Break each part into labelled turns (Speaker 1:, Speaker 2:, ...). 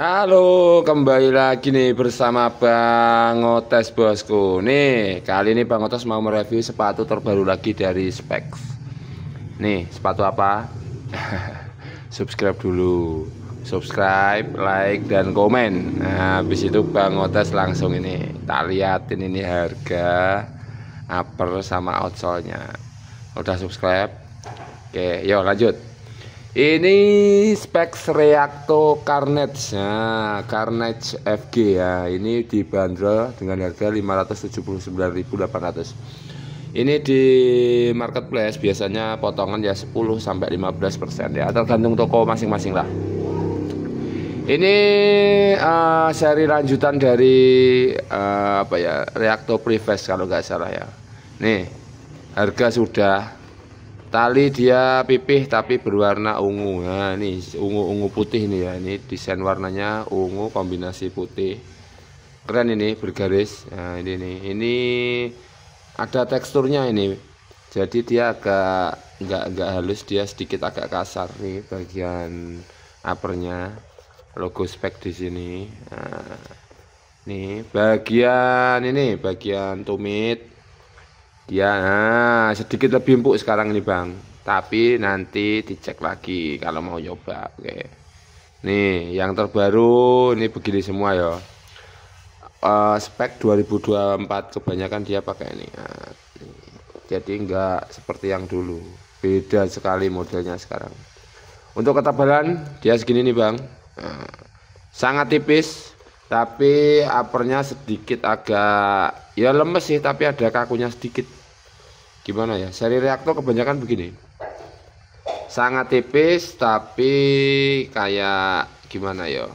Speaker 1: Halo, kembali lagi nih bersama Bang Otes bosku. Nih, kali ini Bang Otes mau mereview sepatu terbaru lagi dari Specs. Nih, sepatu apa? subscribe dulu. Subscribe, like, dan komen. Nah, habis itu Bang Otes langsung ini. Tak liatin ini harga upper sama outsole-nya. Udah subscribe? Oke, yuk lanjut ini spek reakto Carnage ya, Carnage FG ya ini dibanderol dengan harga 579.800 ini di marketplace biasanya potongan ya 10 sampai 15% ya tergantung toko masing-masing lah ini uh, seri lanjutan dari uh, apa ya reaktor Prives kalau nggak salah ya nih harga sudah tali dia pipih tapi berwarna ungu nah ini ungu-ungu putih nih ya ini desain warnanya ungu kombinasi putih keren ini bergaris nah ini nih ini ada teksturnya ini jadi dia agak nggak nggak halus dia sedikit agak kasar nih bagian uppernya logo spek di sini nah, nih bagian ini bagian tumit ya nah, sedikit lebih empuk sekarang ini bang tapi nanti dicek lagi kalau mau coba. oke nih yang terbaru ini begini semua ya uh, spek 2024 kebanyakan dia pakai ini nah, jadi enggak seperti yang dulu beda sekali modelnya sekarang untuk ketebalan dia segini nih bang ah, sangat tipis tapi apernya sedikit agak ya lemes sih tapi ada kakunya sedikit gimana ya seri reaktor kebanyakan begini sangat tipis tapi kayak gimana ya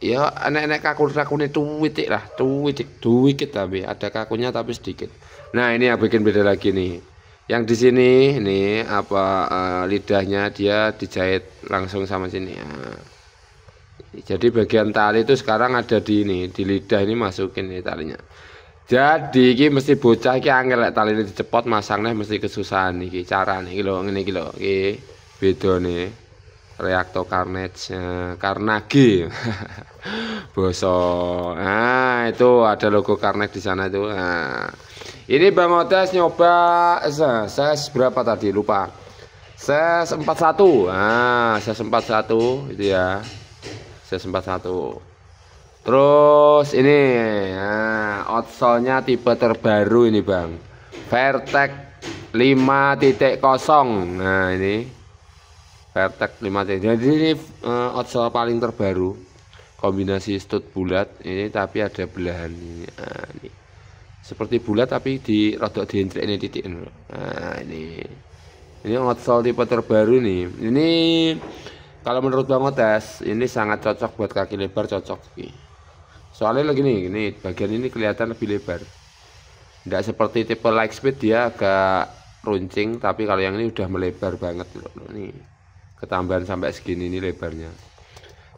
Speaker 1: ya enak-enak kaku kakun itu witik lah tuwitik tuwikit tapi ada kakunya tapi sedikit nah ini yang bikin beda lagi nih yang di sini nih apa uh, lidahnya dia dijahit langsung sama sini ya jadi bagian tali itu sekarang ada di ini di lidah ini masukin nih talinya jadi ini mesti bocah ini angin lek ini cepot masangnya mesti kesusahan nih cara nih lho ini iki ini beda nih reaktor Carnage eh, G bosok Nah, itu ada logo karnet di sana tuh Nah. Ini Bang Otes nyoba ses berapa tadi lupa. Ses 41. Nah, ses 41 itu ya. Ses 41. Terus ini nah outsole-nya tipe terbaru ini bang Vertex 5.0 nah ini Vertex 5.0 jadi ini uh, eh, outsole paling terbaru kombinasi stud bulat ini tapi ada belahan ini, nah, ini. seperti bulat tapi di rodok dihentrek ini titik nah ini ini outsole tipe terbaru nih ini kalau menurut Bang Otes ini sangat cocok buat kaki lebar cocok soalnya lagi nih ini bagian ini kelihatan lebih lebar tidak seperti tipe light speed dia agak runcing tapi kalau yang ini udah melebar banget loh ini ketambahan sampai segini ini lebarnya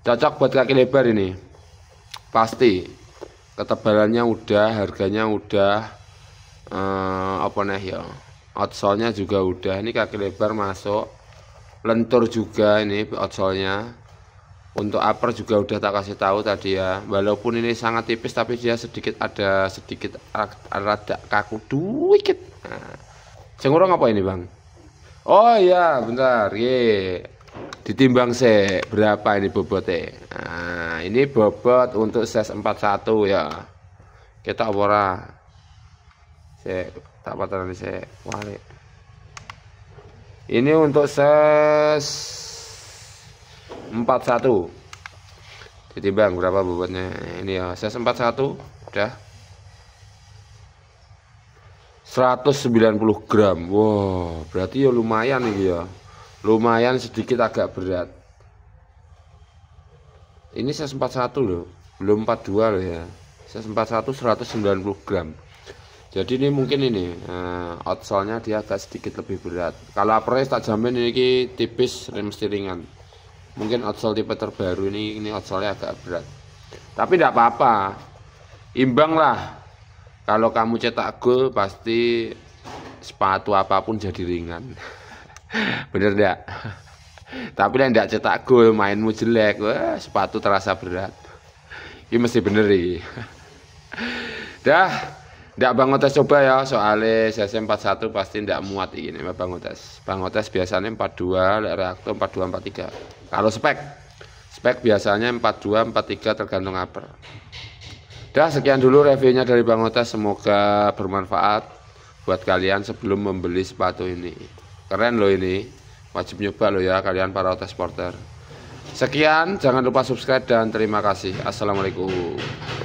Speaker 1: cocok buat kaki lebar ini pasti ketebalannya udah harganya udah eh, apa nih ya outsole-nya juga udah ini kaki lebar masuk lentur juga ini outsole-nya untuk upper juga udah tak kasih tahu tadi ya walaupun ini sangat tipis tapi dia sedikit ada sedikit rada kaku duit. nah, apa ini bang oh iya bentar ye ditimbang se berapa ini bobotnya nah ini bobot untuk size 41 ya kita obora se tak patah nanti se walik ini untuk size 41 jadi bang berapa bobotnya ini ya saya 41 udah 190 gram wow berarti ya lumayan ini ya lumayan sedikit agak berat ini saya 41 loh belum 42 loh ya saya 41 190 gram jadi ini mungkin ini uh, eh, outsole-nya dia agak sedikit lebih berat kalau apres tak jamin ini tipis rem steeringan mungkin outsole tipe terbaru ini ini outsole agak berat tapi tidak apa-apa imbang lah kalau kamu cetak gol pasti sepatu apapun jadi ringan bener tidak tapi yang tidak cetak gol mainmu jelek Wah, sepatu terasa berat ini mesti bener nih dah Ndak Bang Otes coba ya, soalnya CC 41 pasti ndak muat ini Bang Otes. Bang Otes biasanya 42, lek reaktor 42 43. Kalau spek spek biasanya 42 43 tergantung apa. Dah sekian dulu reviewnya dari Bang Otes, semoga bermanfaat buat kalian sebelum membeli sepatu ini. Keren loh ini. Wajib nyoba loh ya kalian para otes porter. Sekian, jangan lupa subscribe dan terima kasih. Assalamualaikum.